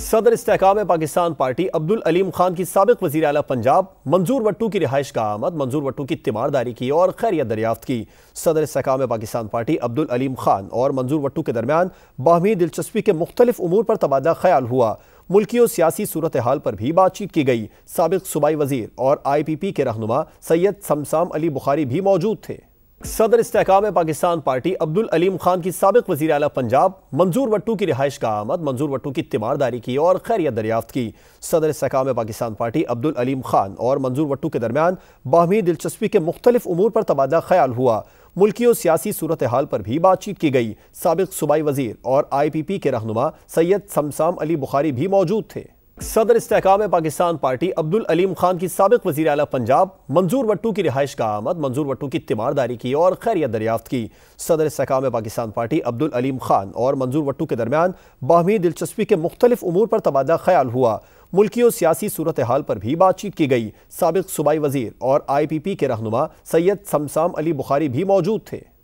सदर इसकाम पाकिस्तान पार्टी अब्दुल अलीम खान की सबक वजी अला पंजाब मंजूर वट्टू की रिहाइश का आमद मंजूर वट्टू की तिमारदारी की और खैरियत दरियाफ्त की सदर इसकाम पाकिस्तान पार्टी अब्दुल अलीम खान और मंजूर वट्टू के दरमियान बाहमी दिलचस्पी के मुख्तलिफ उमूर पर तबादला ख्याल हुआ मुल्की और सियासी सूरत हाल पर भी बातचीत की गई सबक सूबाई वजीर और आई पी पी के रहनुमा सैयद शमसाम अली बुखारी भी मौजूद थे सदर इसकाम पाकिस्तान पार्टी अब्दुल अलीम खान की सबक वजी अला पंजाब मंजूर वट्टू की रिहाइश का आमद मंजूर वट्टू की तीमारदारी की और खैरियत दरियाफ्त की सदर इसकाम पाकिस्तान पार्टी अब्दुल अलीम खान और मंजूर वट्टू के दरमियान बाहमी दिलचस्पी के मुख्तलिफ उमूर पर तबादला ख्याल हुआ मुल्की और सियासी सूरत हाल पर भी बातचीत की गई सबक सूबाई वजीर और आई पी पी के रहनुमा सैयद समसाम अली बुखारी भी मौजूद थे सदर इसकाम पाकिस्तान पार्टी अब्दुल अलीम खान की सबक वजी अला पंजाब मंजूर वट्टू की रिहाइश का आमद मंजूर वट्टू की तिमारदारी की और खैरियत दरियाफ्त की सदर इसकाम पाकिस्तान पार्टी अब्दुल अलीम खान और मंजूर वट्टू के दरमियान बाहमी दिलचस्पी के मुख्तलिफ अमूर पर तबादला ख्याल हुआ मुल्की और सियासी सूरत हाल पर भी बातचीत की गई सबक सूबाई वजीर और आई पी पी के रहनुमा सैयद समसाम अली बुखारी भी मौजूद थे